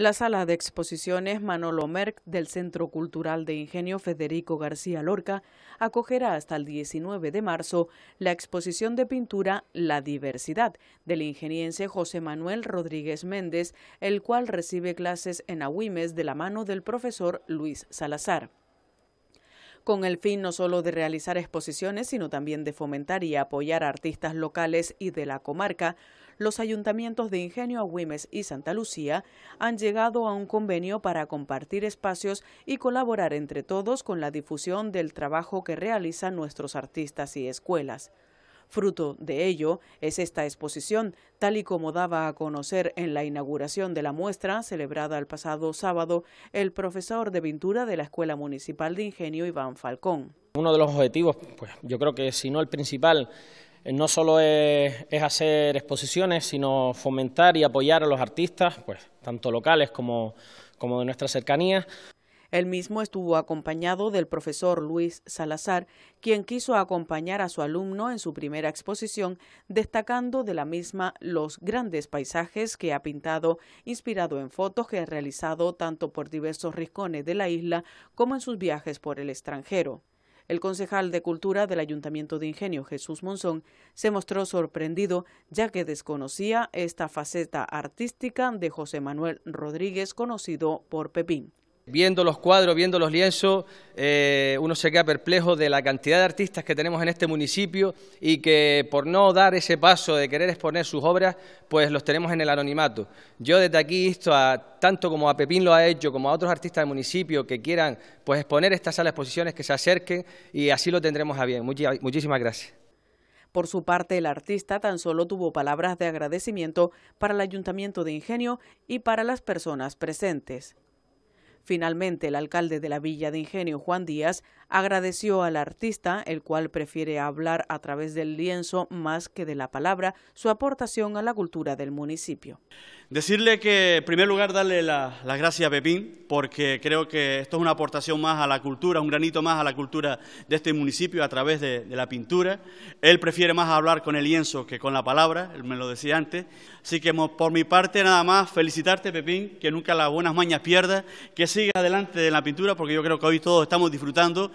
La sala de exposiciones Manolo Merck del Centro Cultural de Ingenio Federico García Lorca acogerá hasta el 19 de marzo la exposición de pintura La Diversidad del ingeniense José Manuel Rodríguez Méndez, el cual recibe clases en Agüimes de la mano del profesor Luis Salazar con el fin no solo de realizar exposiciones, sino también de fomentar y apoyar a artistas locales y de la comarca, los ayuntamientos de Ingenio, Güemes y Santa Lucía han llegado a un convenio para compartir espacios y colaborar entre todos con la difusión del trabajo que realizan nuestros artistas y escuelas. Fruto de ello es esta exposición, tal y como daba a conocer en la inauguración de la muestra, celebrada el pasado sábado, el profesor de pintura de la Escuela Municipal de Ingenio, Iván Falcón. Uno de los objetivos, pues yo creo que si no el principal, eh, no solo es, hacer exposiciones, sino fomentar y apoyar a los artistas, pues tanto locales como, como de nuestra cercanía. El mismo estuvo acompañado del profesor Luis Salazar, quien quiso acompañar a su alumno en su primera exposición, destacando de la misma los grandes paisajes que ha pintado, inspirado en fotos que ha realizado tanto por diversos rincones de la isla como en sus viajes por el extranjero. El concejal de Cultura del Ayuntamiento de Ingenio, Jesús Monzón, se mostró sorprendido ya que desconocía esta faceta artística de José Manuel Rodríguez, conocido por Pepín viendo los cuadros, viendo los lienzos, eh, uno se queda perplejo de la cantidad de artistas que tenemos en este municipio y que por no dar ese paso de querer exponer sus obras, pues los tenemos en el anonimato. Yo desde aquí insto a tanto como a Pepín lo ha hecho, como a otros artistas del municipio que quieran pues exponer estas salas de exposiciones, que se acerquen y así lo tendremos a bien. muchísimas gracias. Por su parte, el artista tan solo tuvo palabras de agradecimiento para el Ayuntamiento de Ingenio y para las personas presentes. Finalmente, el alcalde de la Villa de Ingenio, Juan Díaz, agradeció al artista, el cual prefiere hablar a través del lienzo más que de la palabra, su aportación a la cultura del municipio. Decirle que, en primer lugar, darle las la gracias a Pepín, porque creo que esto es una aportación más a la cultura, un granito más a la cultura de este municipio a través de, la pintura. Él prefiere más hablar con el lienzo que con la palabra, él me lo decía antes. Así que, por mi parte, nada más felicitarte, Pepín, que nunca las buenas mañas pierdas, que Sigue adelante en la pintura porque yo creo que hoy todos estamos disfrutando.